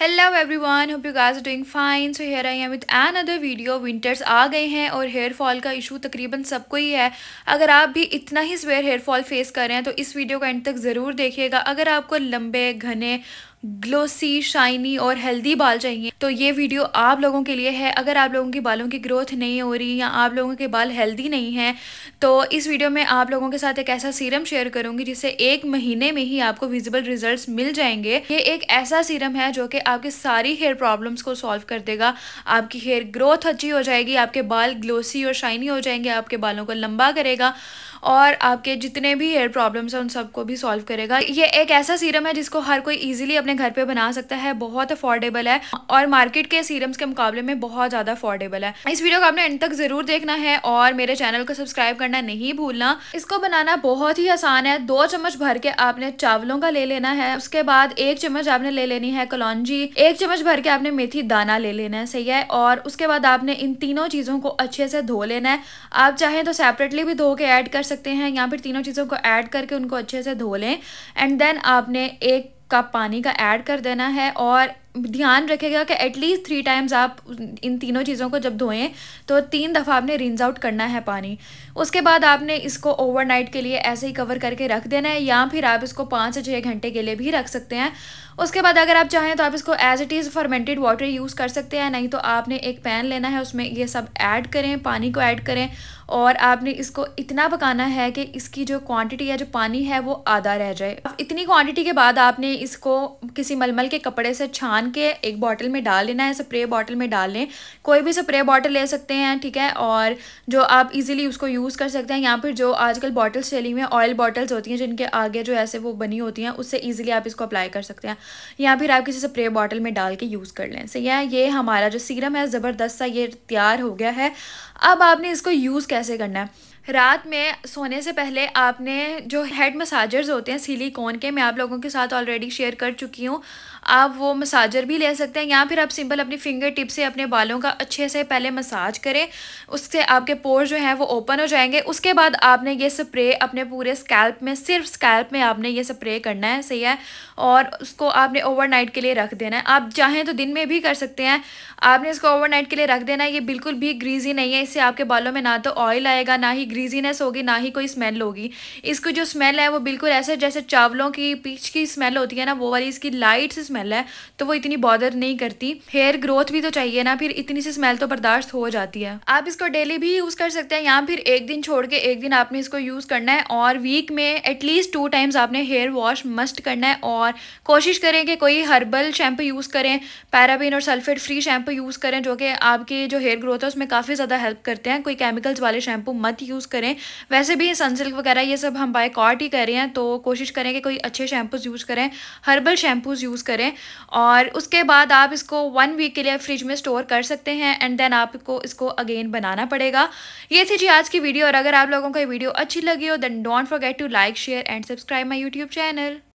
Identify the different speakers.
Speaker 1: hello one hope you guys doing fine so here I am with another video winters आ गए हैं और hair fall का issue तकरीबन सबको ही है अगर आप भी इतना ही स्वेयर हेयर फॉल फेस कर रहे हैं तो इस वीडियो को एंड तक ज़रूर देखिएगा अगर आपको लंबे घने ग्लोसी शाइनी और हेल्दी बाल चाहिए तो ये वीडियो आप लोगों के लिए है अगर आप लोगों के बालों की ग्रोथ नहीं हो रही या आप लोगों के बाल हेल्दी नहीं हैं तो इस वीडियो में आप लोगों के साथ एक ऐसा सीरम शेयर करूंगी जिससे एक महीने में ही आपको विजिबल रिजल्ट मिल जाएंगे ये एक ऐसा सीरम है जो कि आपके सारी हेयर प्रॉब्लम्स को सॉल्व कर देगा आपकी हेयर ग्रोथ अच्छी हो जाएगी आपके बाल ग्लोसी और शाइनी हो जाएंगे आपके बालों को लंबा करेगा और आपके जितने भी हेयर प्रॉब्लम्स हैं उन सबको भी सॉल्व करेगा ये एक ऐसा सीरम है जिसको हर कोई ईजिली अपने घर पे बना सकता है बहुत अफोर्डेबल है और मार्केट के सीरम्स के मुकाबले में बहुत ज़्यादा अफोर्डेबल है इस वीडियो को आपने एंड तक ज़रूर देखना है और मेरे चैनल को सब्सक्राइब करना नहीं भूलना इसको बनाना बहुत ही आसान है दो चम्मच भर के आपने चावलों का ले लेना है उसके बाद एक चम्मच आपने ले लेनी है कलौजी एक चम्मच भर के आपने मेथी दाना ले लेना है सही है और उसके बाद आपने इन तीनों चीज़ों को अच्छे से धो लेना है आप चाहें तो सेपरेटली भी धो के ऐड कर सकते हैं या फिर तीनों चीज़ों को ऐड करके उनको अच्छे से धो लें एंड देन आपने एक कप पानी का ऐड कर देना है और ध्यान रखेगा कि एटलीस्ट थ्री टाइम्स आप इन तीनों चीज़ों को जब धोएं तो तीन दफ़ा आपने रिंज आउट करना है पानी उसके बाद आपने इसको ओवरनाइट के लिए ऐसे ही कवर करके रख देना है या फिर आप इसको पाँच से छः घंटे के लिए भी रख सकते हैं उसके बाद अगर आप चाहें तो आप इसको as it is fermented water use कर सकते हैं नहीं तो आपने एक पैन लेना है उसमें ये सब ऐड करें पानी को ऐड करें और आपने इसको इतना पकाना है कि इसकी जो क्वांटिटी है जो पानी है वो आधा रह जाए इतनी क्वांटिटी के बाद आपने इसको किसी मलमल के कपड़े से छान के एक बॉटल में डाल लेना है स्प्रे बॉटल में डाल लें कोई भी स्प्रे बॉटल ले सकते हैं ठीक है और जो आप इजीली उसको यूज़ कर सकते हैं या फिर जो आजकल बॉटल्स चली हुई हैं ऑयल बॉटल्स होती हैं जिनके आगे जो ऐसे वो बनी होती हैं उससे ईजिली आप इसको अप्लाई कर सकते हैं या फिर आप किसी स्प्रे बॉटल में डाल के यूज़ कर लें सही है ये हमारा जो सीरम है ज़बरदस्त सा ये तैयार हो गया है अब आपने इसको यूज़ कैसे करना है रात में सोने से पहले आपने जो हेड मसाजर्स होते हैं सिलिकॉन के मैं आप लोगों के साथ ऑलरेडी शेयर कर चुकी हूँ आप वो मसाजर भी ले सकते हैं या फिर आप सिंपल अपनी फिंगर टिप से अपने बालों का अच्छे से पहले मसाज करें उससे आपके पोर जो हैं वो ओपन हो जाएंगे उसके बाद आपने ये स्प्रे अपने पूरे स्कैल्प में सिर्फ स्कैल्प में आपने ये स्प्रे करना है सही है और उसको आपने ओवरनाइट के लिए रख देना है आप चाहें तो दिन में भी कर सकते हैं आपने इसको ओवरनाइट के लिए रख देना है ये बिल्कुल भी ग्रीजी नहीं है इससे आपके बालों में ना तो ऑयल आएगा ना ही ग्रीजीनेस होगी ना ही कोई स्मेल होगी इसकी जो स्मेल है वो बिल्कुल ऐसे जैसे चावलों की पीच की स्मेल होती है ना वो वाली इसकी लाइट सी स्मेल है तो वो इतनी बॉदर नहीं करती हेयर ग्रोथ भी तो चाहिए ना फिर इतनी सी स्मेल तो बर्दाश्त हो जाती है आप इसको डेली भी यूज़ कर सकते हैं या फिर एक दिन छोड़ के एक दिन आपने इसको यूज़ करना है और वीक में एटलीस्ट टू टाइम्स आपने हेयर वॉश मस्ट करना है और कोशिश करें कि कोई हर्बल शैम्पू यूज़ करें पैराबिन और सल्फेट फ्री शैम्पू यूज़ करें जो कि आपके जो हेयर ग्रोथ है उसमें काफ़ी ज़्यादा हेल्प करते हैं कोई केमिकल्स वाले शैम्पू मत यूज़ यूज़ करें वैसे भी सनसिल्क वगैरह ये सब हम बायकॉट ही कर रहे हैं तो कोशिश करें कि कोई अच्छे शैम्पूज़ यूज़ करें हर्बल शैम्पूज़ यूज़ करें और उसके बाद आप इसको वन वीक के लिए फ्रिज में स्टोर कर सकते हैं एंड देन आपको इसको अगेन बनाना पड़ेगा ये थी जी आज की वीडियो और अगर आप लोगों को ये वीडियो अच्छी लगी हो then don't forget to like share and subscribe my YouTube channel